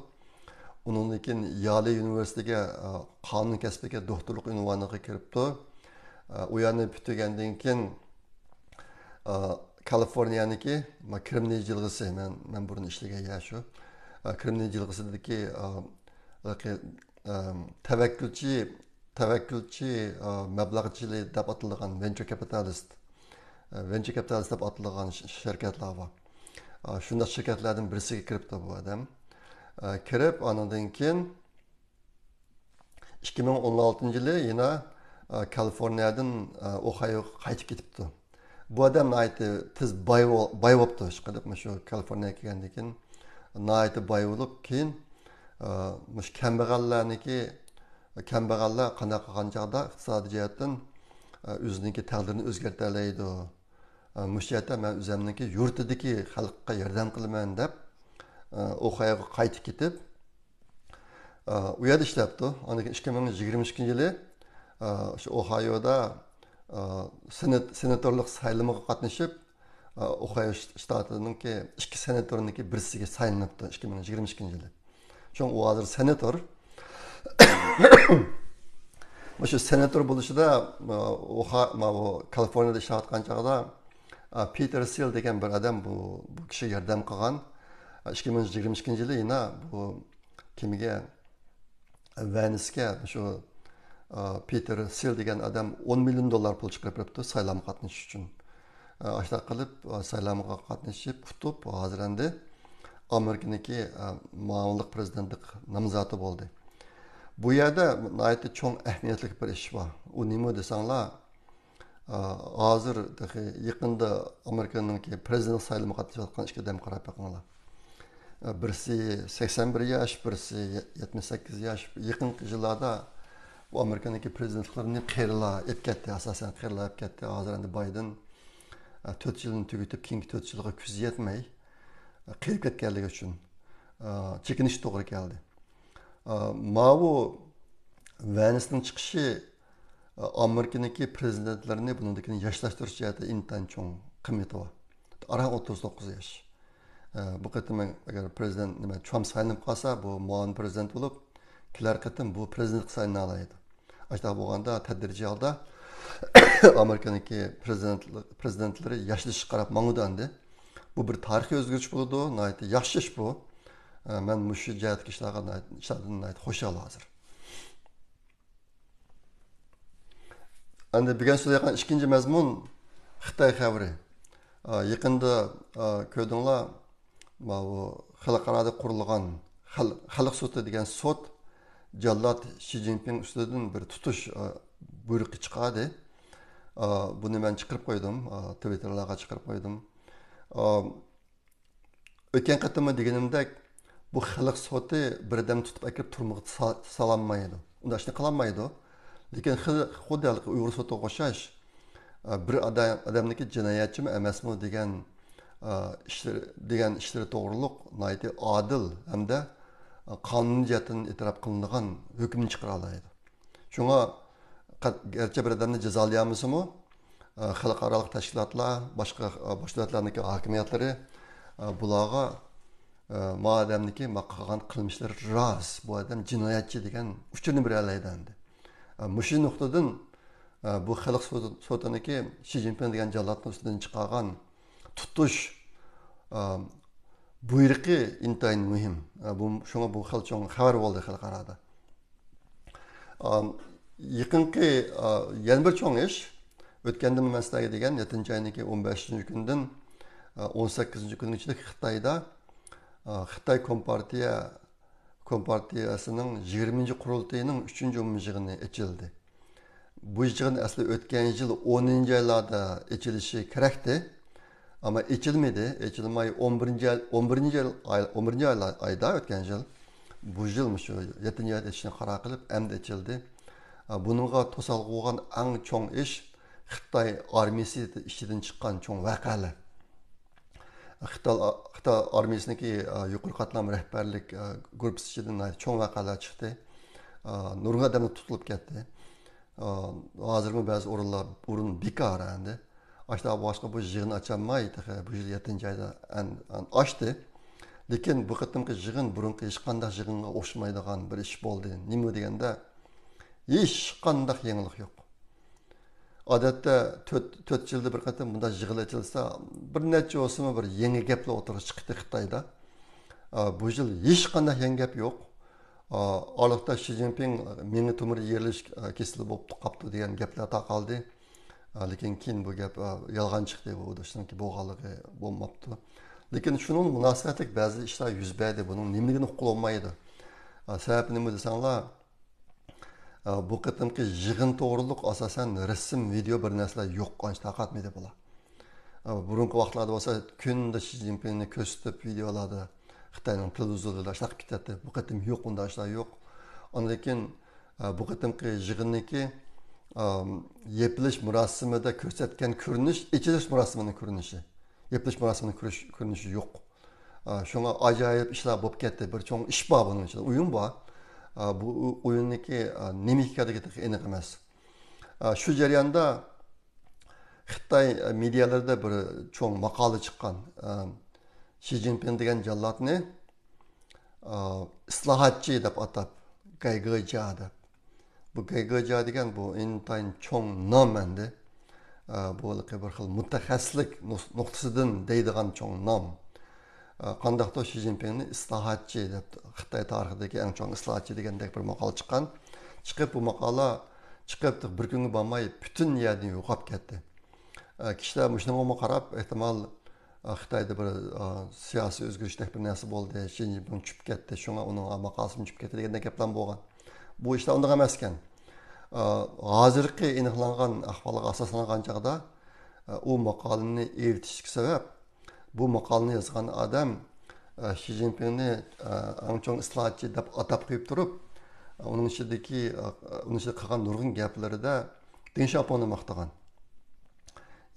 undan keyin yali universitetiga e, qonun kasbiga doktorlik unvoniga kiribdi e, u yerni keyin e, kaliforniyaniki man burun shu kremniy jilg'isidagi tavakkulchi tavakkulchi mablag'chili deb atilgan venture kapitalist venture капиталист deb atilgan sherkatlar bor shunday shirkatlardan birisiga kiribdi bu odam kirib anadan keyin ikki ming o'n oltinchi yili yana kaliforniyadan ohayoga qaytib ketibdi bu odam aytdi tez boy bo'libdi ishqilib mana naiti boy bo'lib keyin e, mush kambag'allarniki e, kambag'allar qanaqa qilgan chog'da iqtisodiy jihatdan o'ziniki e, taqdirini o'zgartira oladi mush yerda man o'zimniki yurtidagi xalqqa yordam qilaman deb o'hayoga qaytib ketib u yerda ishlabdi keyin ikki ming yigirmanchi yili o'sha ohayoda senatorlik saylamiga qatnashib Ohio shtatininki ikki senatorniki birisiga saylanibdi ikki ming yigirma ikkinchi yili chun u hozir senator shu senator bo'lishida kaliforniyada ishlayotgan chog'da peter Seal degan bir odam bu bu kishi yordam qilgan 2022 ming yigirma ikkinchi yili yana bu kimga vanisga shu peter Seal degan odam 10 million dollar pul chiqarib beribdi saylanma uchun ашта qilib saylamga qatnashib qutub hozir endi amerikaniki muavinlik prezidentlik nomzodi bo'ldi bu yerda cho'ng ahamiyatli bir ish bor u nima desanglar hozir yaqinda amerikaniki prezident saylomiga qatnashayotgan ikki odam qarab boqinglar birisi sakson bir yosh birisi yetmish sakkiz yosh yaqingi yillarda bu amerikaniki prezidentliklarni qerilar etib ketdi asosan qerilar etib ketdi hozir endi to'rt yilni tugatib keyingi to'rt yilga ko'zi yetmay qiyib ketganligi uchun chekinish to'g'ri keldi mavu vanisning chiqishi amerikaniki prezidentlarni bunidakini yoshlashtirish jihati intan cho'ng qimmati bor aroq o'ttiz to'qqiz yosh bu qatim agar prezident nima tramp saylanib qolsa bu muon prezident bo'lib kelar qatim bu prezident saylanadi ashunday bo'lganda tadrijiy holda Американың президентлері яшылы шыққарап маңыданды. Бұл бір тарихи өзгеріш болады, найты яхшы іш бұ. Мен мүші жәйет кешілаға шадын найты хош алы азыр. Әнді бүген сөйлі яқан ішкенде мәзмұн Қытай қәвірі. Екінді көдіңіла қалқанады құрылған халық соты деген сот Джаллат Ши Джинпин үстедің бір тұтыш buyruqqa chiqadi buni man chiqarib qo'ydim twitterlarga chiqarib qo'ydim o'tgan qatimmi deganimdek bu xalq soti birdam tutib akirib turmaga solinmaydi unda ishni qilolmaydi lekin xuddi haligi uyg'ur sotiga o'xshash bir odam odamniki jinoyatchimi emasmi degan ishlar degan ishlar to'g'riliq nihoyatda odil hamda qonun jihatdan e'tirof qilingan hukmni chiqara oladi shunga garchi bir odamni jazolaymizmi xalqaro tashkilotlar boshqa boshqa davlatlarniki hokimiyatlari bularga bu odamniki qilgan qilmishlari rost bu odam jinoyatchi degan uchurni bera oladi mushu nuqtadan bu xalq sotiniki Xi Jinping degan cellatın ustidan chiqargan tutish buyruqi intayin muhim bu shunga bu xil chong xabar bo'ldi xalqaroda yaqinqi yana bir cho'ng ish o'tgan nima degan yettinchi ayninki o'n beshinchi kundan o'n sakkizinchi kunning ichida kompartiya kompartiyasining yigirmanchi qurultayining 3. bu asli o'tgan yil o'ninchi aylarda ichilishi kerakdi ammo 11 ichilmay o'n birinchi o'n birinchi o'n birinchi oyda o'tgan bu бұныңға тосалғы оған аң чоң іш қытай армиясы ішіден шыққан чоң вәқәлі қытай армиясынікі үйқұр қатлам рәхбәрлік ғұрпыс ішіден чоң вәқәлі шықты нұрға дәмі тұтылып кетті азырғы бәз орынлар бұрын бекар әнді ашты абашқа бұл жығын ачаммай тәқі бұл жыл етін жайда ән, ән ашты лекен бұқытымқы жығын бұрынқы ешқанда жығынға ошымайдыған бір іш болды немі дегенде ешқандай еңлік жоқ odatda to'rt to'rt yilda бір qatam bunday yig'il ochilsa bir necha bo'lsinmi bir yangi gaplar o'tirib chiqdi бұл жыл yil hech qanday yangi gap yo'q orliqda мені zinpin menga tumir yerilish қапты bo'lib qolibdi degan gaplar taqaldi lekin keyin bu gap yolg'on chiqdi bu shuniki bo'lmabdi lekin ba'zi ishlar bu qitimki yig'in to'g'riliq asosan rasm video bir narsalar yo'q qancha tarqatmaydi bular burungi vaqtlarda bo'lsa kunda shi zinpinni ko'rsatib videolarda xitoyning televizorida shunaqa ketadi bu qitim yo'q unda shular yo'q undan bu qitimki yig'inniki yepilish murosimida ko'rsatgan ko'rinish ichilish murosimini ko'rinishi yepilish murosimini ko'rinishi yo'q shunga ajoyib ishlar bo'lib ketdi bir cho'ng ish bor buni ichida uyum bor bu o'yinniki nemikadagi aniq emas shu jarayonda xitoy medialarida bir cho'ng maqola chiqqan shi zinpin degan jallodni islohotchi deb atab gaygoja deb bu gaygoja degan bu intayin cho'ng nom endi bu bir xil mutaxassislik nuqtasidan deydigan cho'ng nom қандақта э, ши цзиньпинни ислахатчы деп қытай тарихыдагы эң чоң ислахатчы дегендек бир макала чыккан мақала бул макала чыгып бир күнгө бармай бүтүн яни югап кетти э, кишилер мыншуга карап эхтимал xitoyda bir siyosiy o'zgarishdak bir narsa bo'ldi shi zinpin ketdi shunga ketdi bo'lgan bu bu maqolani yozgan odam shi e, zinpinni e, angchong islohotchi deb atab qo'yib turib e, uning ichidagi uning ichida qilgan nurg'un gaplarida deng shaponi maqtagan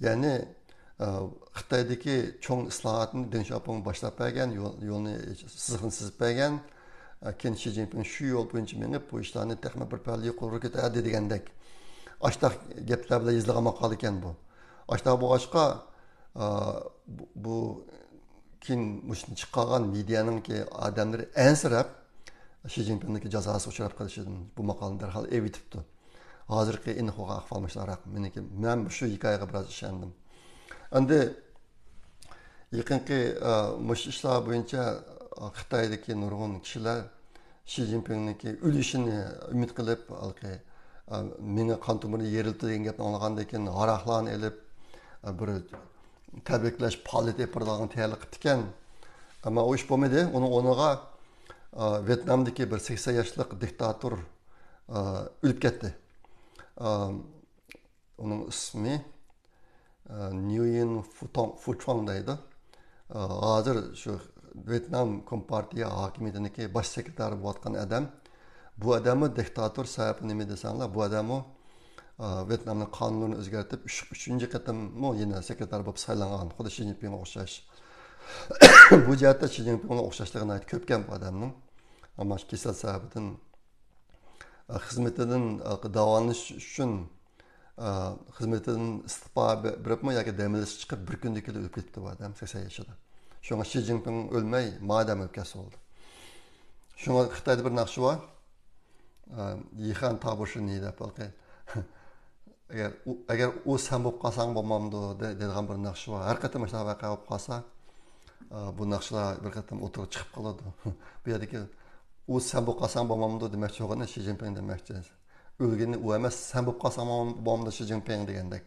ya'ni xitoydagi cho'ng islohotni deng shapon boshlab bergan yo'lni sizg'in sizib bergan keyin shi zinpin shu yo'l bo'yicha minib bu ishlarni bir palla yuqori ketadi degandek ashtaq gaplar bilan yozilgan maqola ekan bu ashtaq bo'lg'achqa bu э, кин мушун чыккаган медияныңки адамдар әнсірап ши цзиньпиндики жазасы учурап калышын бул макаланы дархал эбитипту азыркы инхога акыбалмышлыраак меники мен ушу хикаяга бир аз ишендим анди якынкы э, мушу ишлар боюнча кытайдыки э, нургун кишилер ши цзиньпиндики үлүшүнү үмүт кылып алкы деген onlardan haraklan elip tabriklash faoliyati programini tayyorlab ekan ammo u ish bo'lmadi uni o'rniga e, vyetnamdagi bir sakson yoshlik diktator o'lib e, ketdi e, Onun ismi nyuin fuchong deydi hozir shu vyetnam kompartiya hokimiyatiniki bosh sekretari bo'layotgan odam bu odami diktator sababi nima desanglar bu adamı Э, Вьетнамның канунын өзгертіп, 3-нче секретар болып сайланған худы Ши Цзиньпинга охшаш. Бұл жәтті Ши Цзиньпинга айт көпкән адамның амма кесел сәбәбен үшін дәваланыш өчен хезмәтенең истифа бирепме бір дәмелеш чыгып бір көндә килеп үлеп адам 80 Ши Цзиньпин мадам өлкәсе булды. Шуңа Хитаенда бір нақшы бар. Э, agar agar o'z ham bo'lib qolsang bo'lmamdi deydigan bir naqsha bor har qatam mana shunaqa bo'lib qolsa e, bu naqshalar bir qatam o'tirib chiqib qoladi bu yerdagi o'z ham bo'lib qolsang bo'lmamdi demoqchi bo'lganda shi zinpin demoqchi o'lgani u emas san bo'lib qolsang bo'lmamdi shi zinpin degandek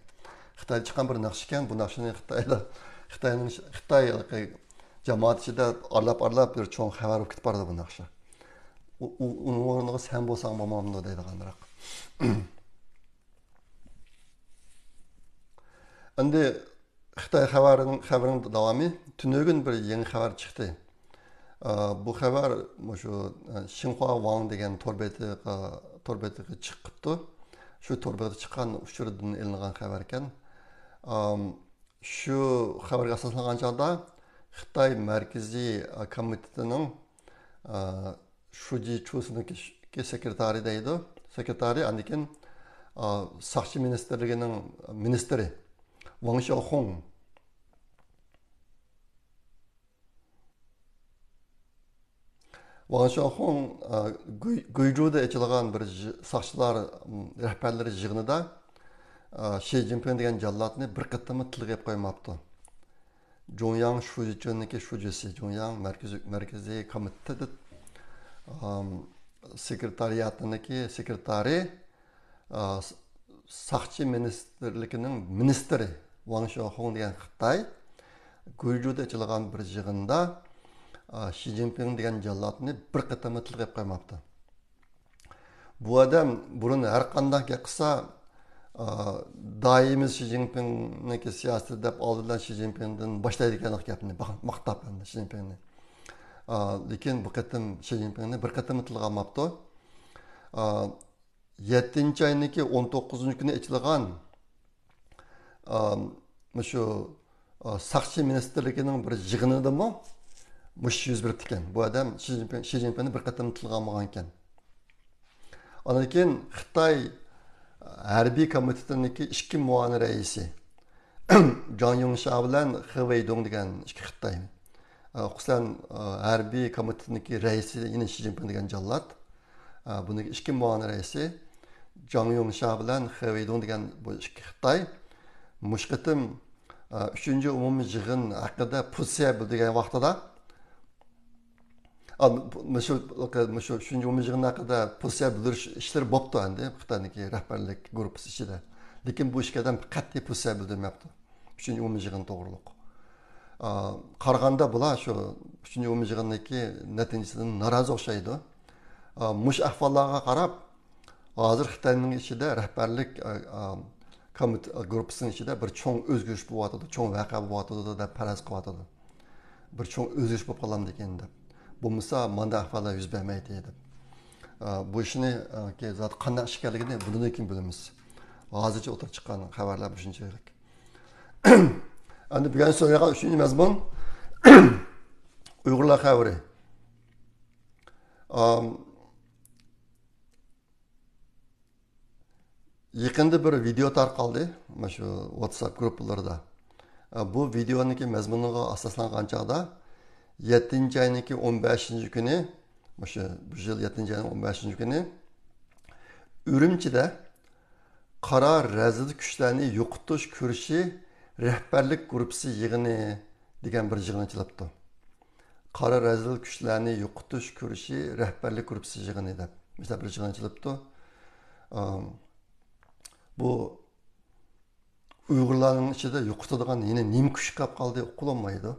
xitoyda chiqqan bir naqsh ekan bu naqshani xitoylar xitoyning xitoy jamoat ichida orlab orlab bir cho'ng xabar bo'lib ketib bordi bu naqsha uni o'rniga san bo'lsang bo'lmamdi biroq Әнді қытай хабарын хабарының давамы түнегін бір ең хабар шықты бұл хабар ошо шинхуа Ван деген торбетігі торбетиге чыкыптыр шу торбетігі шыққан үшірдің илинган хабар кен. шу қабарға асосланган жағда Қытай Мәркізі комитетінің Чусының ке секретары дейді. Секретары, әндекен Сақшы министрлігінің министрі. 王萧红。Ваңшахон Гуйжуда ачылган бир сакчылар рәхбәрләре жыгынында э, Ши Цзиньпин деген жаллатны бир кытымы тилге коймапты. Жоңяң Шуҗичөннеке Шуҗиси, Жоңяң мәркәзи мәркәзи комитеты э, секретариатыныкы секретары э, сакчы министрлигинин министри Ваң Шохоң деген Қытай Гуйжуде жылған бір жығында Ши Цзиньпин деген жалатыны бір қытымы тіл қоймапты. Бұл адам бұрын әрқандай кеқса, дайымыз Ши Цзиньпинники саясаты деп алдыдан Ши Цзиньпинден баштайды кәнің кәпіні, мақтап енді Ши Цзиньпинни. Лекен бұ қытым Ши Цзиньпинни бір қытымы тіл қоймапты. 7-нче айныкы 19-нче күні ичилган мышу сакчы министрлигинин бир жыгынындамы мыш жүз берди экен бу адам ши цзиньпинни бир катам тилге алмаган экен андан кийин кытай harbiy komitetiniki ikki muoni raisi jon yungsha bilan he degan деген xususan harbiy komitetniki raisi degan jallod buniki ikki raisi jon bilan he degan mush 3 uchinchi umumiy yig'in haqida білдіген bildirgan vaqtida shu shu uchinchi umumiy yig'in haqida pozitsiya bildirish ishlari bo'libdi endi xitoyniki rahbarlik gruppasi ichida lekin bu ishga adam qat'iy pozitsiya bildirmayapti qaraganda bular shu o'xshaydi mush ahvollarga qarab hozir ichida kommit чоң ichida bir cho'ng o'zgarish bo'lyotgandi cho'ng vaqa bo'lyotgandi deb faraz qilyotgandi bir cho'ng o'zgarish bo'lib qolamdi ekan deb bo'lmasa manda ahvollar yuz bermaydi deb bu ishni қандай bundan keyin hozircha chiqqan xabarlar uyg'urlar екінді бір видео тарқалды whatsapp группаларда бұл видеоның мазмұныға асасланған жағда жетінші айныкі 15 күні мұшы бұл жыл жетінші айның 15 күні үрімшіде қара рәзіл күштерді жоқтыш күріші рәхбәрлік группасы жиғыны деген бір жиғын ашылыпты қара күштерді күрші рәхбәрлік деп бір bu uyg'urlarning ichida yo'qotadigan yana nim kuch qolib qoldi qilolmaydi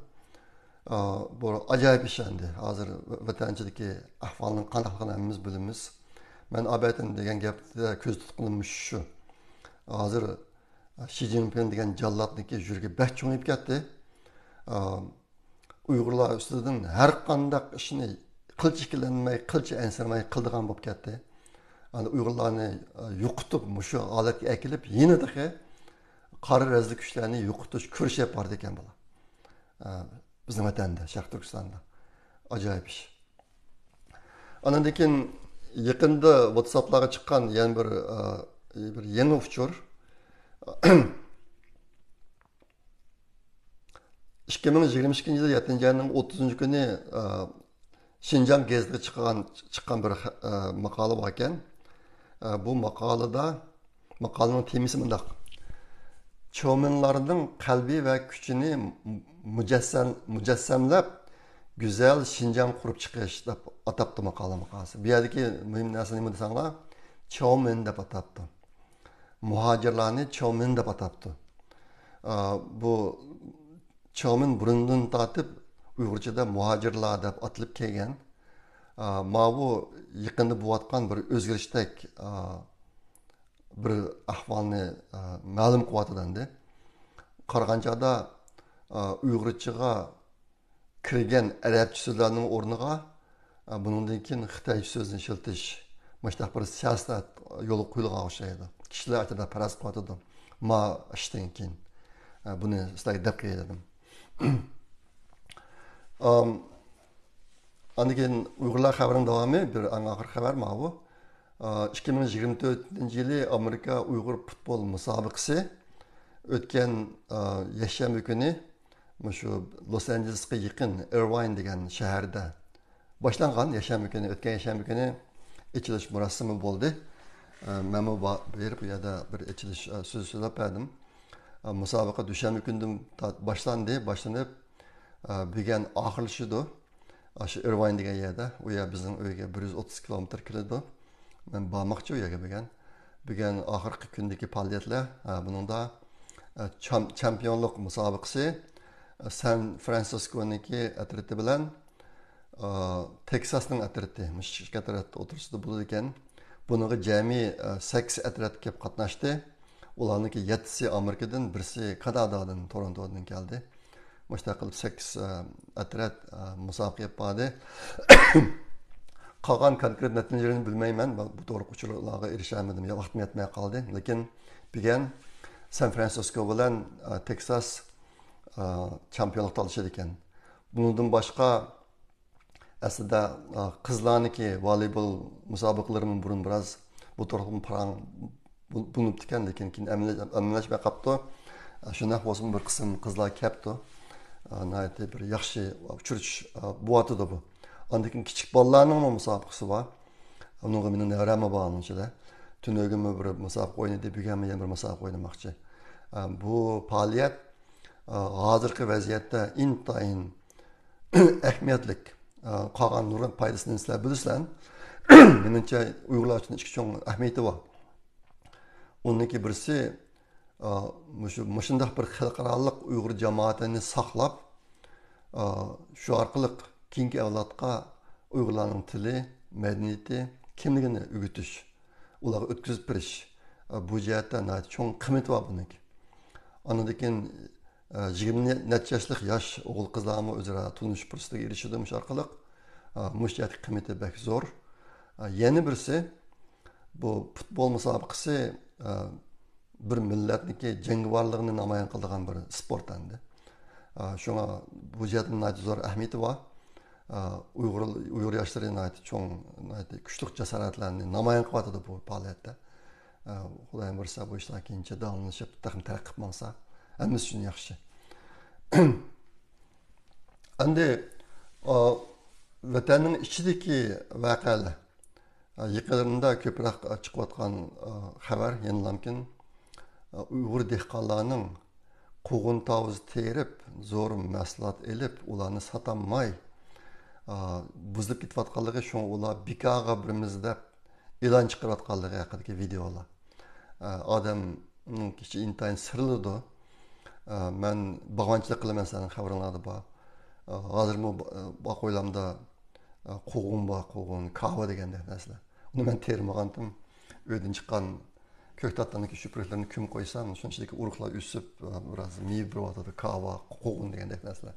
bu ajoyib ish endi hozir vatanchidagi ahvolni qanaqaligini bilamiz man obatin degan gapda ko'z şu. shu hozir shi degan ketdi uyg'urlar ustidan har ishni ansirmay bo'lib yani Uygurlarını yukutup, muşu alıp ekilip yine de karı rezli güçlerini yukutuş, kürüş yapardı iken bala. Bizim vatanda, Şarkı Türkistan'da. Acayip iş. whatsapp yakında WhatsApp'lara çıkan yani bir, bir yeni uçur. 2022 yılı 7 ayının 30 günü Şinjan gezdiği çıkan, çıkan bir Ee, bu makalada maqalanın temisi mındaq. Çominlarning qalbi va kuchini mujassam mujassamlab güzel Şinjan qurup chiqish deb atapti maqola Bir yerdeki yerdagi muhim narsa nima desanglar, Chomin deb atapti. Muhojirlarni Chomin deb atapti. Ee, bu Chomin burundan tatib Uyg'urchada muhojirlar da atılıp kelgan. mavu yiqindi bo'layotgan bir o'zgarishdak bir ahvolni ma'lum qilyotgandi qaraganchada uyg'urchaga kirgan arabcha so'zlarning o'rniga bundan keyin xitoy so'zini ishiltish mana bir siyosat yo'li qo'yilgan o'xshaydi kishilar aytadi parast qilyotdi ma ishdan keyin buni sizlarga deb dedim андан кейін уйгурлар хабарының давамы бір аң ақыр хабар магу 2024 миң жылы америка уйгур футбол мусабыкасы өткөн якшемби күнү мушу лос анджелеске жакын эрвайн деген шаарда башланган якшемби күнү өткен якшемби күнү ичилиш мурасымы болды. мен берип уяда бір ичилиш сөз сөйлөп бердим мусабака дүйшемби күндөн башланды башланып бүген акырлашыды Aşı irvoyn degan yerda o yer bizning 130 bir yuz o'ttiz kilometr kiradi man bormoqchi u yerga bo'lgan bugun oxirgi kundagi faoliyatlar buningda e, chempionlik musobaqasi e, san fransiskoniki atriti bilan e, teksasning atriti shirkat o'tirisida bo'ladi ekan bunaqa jami sakkiz atrat kelib qatnashdi ularniki yettisi amerikadan birisi kanadadan torontodan keldi mana 8 sakkiz atrat musobaqa qilib bordi qolgan konkret natijalarini bilmayman bu to'g'ri uchurlarga erishamidim yo vaqtim yetmay qoldi lekin bugun san fransisko bilan teksas chempionlikda olishar ekan bundan boshqa aslida qizlarniki voleybol musobaqalarini burun biroz bu to'g'ri paran bo'lib ekan lekin keyin aminlashmay qolibdi shundoq bo'lsin bir qism qizlar kelibdi nayta bir yaxshi e, uchrash e, bo'ladi bu Ondan keyin kichik bolalarning ham musobaqasi bor unga mening nevarama bor uni ichida tunugimi bir musobaqa o'ynadi, bugunmi yana bir musobaqa o'ynamoqchi e, bu faoliyat hozirgi vaziyatda intayin ahamiyatli. qolgan nur foydasini sizlar bilasizlar Meningcha uyg'urlar uchun ikki chong ahamiyati bor undagi birisi shu mushundoq bir xalqaroliq uyg'ur jamoatini saqlab shu orqali keyingi avlodga uyg'urlarning tili madaniyati kimligini o'rgatish ularga o'tkazib berish bu jihatda cho'ng qimmati bor buniki anadan keyin yigirma necha yoshlik yosh o'g'il qizlarni o'zaro tunish fursatiga erishadi shu orqali mushjat qimmati bak zo'r yana birisi bu futbol musobaqasi bir millatniki jangovarlig'ini namoyon qiladigan bir sport endi shunga bu jihatdan zo'r ahamiyati bor uyg'ur uyg'ur yoshlari chong kuchli jasoratlarni namoyon qilyotadi bu faoliyatda xudo bersa bu ishlar keyincha davomlashib taraqqiy qilib hammasi uchun yaxshi ko'proq chiqayotgan xabar ұйғыр ә, dehqonlarning қуғын тауыз теріп зор мәслихат іліп оларны сатамай ә, бұзылып кетіп жатқанлығы үшін олар бекаға біріміз деп илан шығарып жатқанлығы хақыдагы видеолар ә, адамның іші интайын сырлыды мен бағванчылық қыламын сенің хабарыңларда бар қазір бақ ойламда қуғын ба қуғын кава деген нәрселер оны мен термағантым өйден шыққан ki şüprehlerini küm koysan, içindeki urukla üsüp, e, biraz mi brotadı, kahva, kogun degen dek nesle.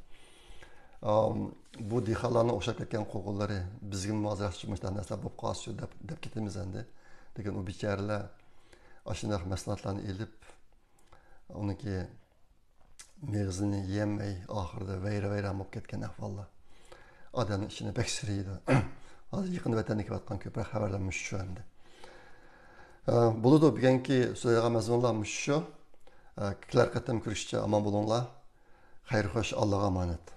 Um, bu dihalarını oşak etken kokulları bizgin mazraşçımışlar nesle bu kasıyor dep, dep kitimizende. Degen o biçerle aşınak mesnatlarını onun ki mevzini yemey, ahırda veyre veyre mup ketken ahvallah. Adanın işini pek siriydi. Az yakın vatanı ki vatkan köprek haberlenmiş şu anda. Бұлыды бүгінгі сөзіға мәзмұнлар мүшші, кілер қаттым күрішчі аман болыңла, қайыр қош Аллаға аманат.